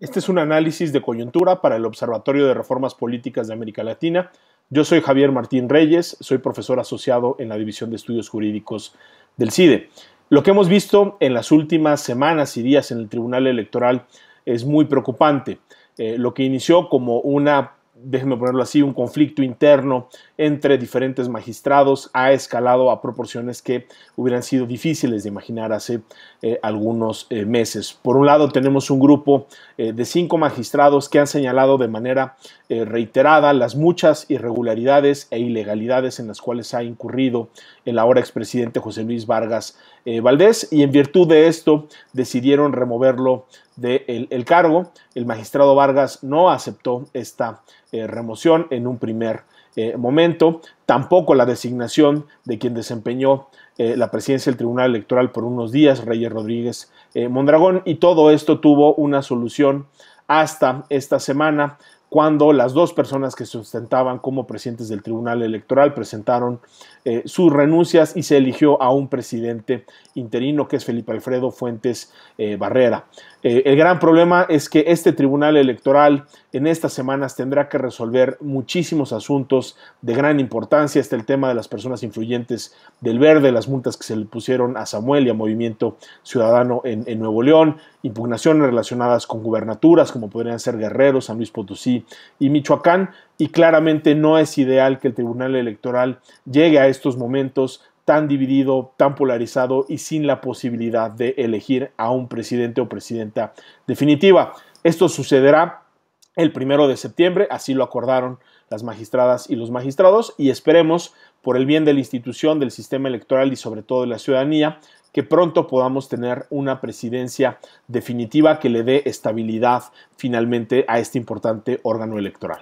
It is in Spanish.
Este es un análisis de coyuntura para el Observatorio de Reformas Políticas de América Latina. Yo soy Javier Martín Reyes, soy profesor asociado en la División de Estudios Jurídicos del CIDE. Lo que hemos visto en las últimas semanas y días en el Tribunal Electoral es muy preocupante. Eh, lo que inició como una déjenme ponerlo así, un conflicto interno entre diferentes magistrados ha escalado a proporciones que hubieran sido difíciles de imaginar hace eh, algunos eh, meses. Por un lado, tenemos un grupo eh, de cinco magistrados que han señalado de manera reiterada las muchas irregularidades e ilegalidades en las cuales ha incurrido el ahora expresidente José Luis Vargas Valdés y en virtud de esto decidieron removerlo de el cargo. El magistrado Vargas no aceptó esta eh, remoción en un primer eh, momento, tampoco la designación de quien desempeñó eh, la presidencia del Tribunal Electoral por unos días, Reyes Rodríguez Mondragón, y todo esto tuvo una solución hasta esta semana cuando las dos personas que sustentaban como presidentes del Tribunal Electoral presentaron sus renuncias y se eligió a un presidente interino que es Felipe Alfredo Fuentes Barrera. Eh, el gran problema es que este tribunal electoral en estas semanas tendrá que resolver muchísimos asuntos de gran importancia. Está el tema de las personas influyentes del verde, las multas que se le pusieron a Samuel y a Movimiento Ciudadano en, en Nuevo León, impugnaciones relacionadas con gubernaturas como podrían ser Guerrero, San Luis Potosí y Michoacán. Y claramente no es ideal que el tribunal electoral llegue a estos momentos tan dividido, tan polarizado y sin la posibilidad de elegir a un presidente o presidenta definitiva. Esto sucederá el primero de septiembre, así lo acordaron las magistradas y los magistrados y esperemos por el bien de la institución, del sistema electoral y sobre todo de la ciudadanía, que pronto podamos tener una presidencia definitiva que le dé estabilidad finalmente a este importante órgano electoral.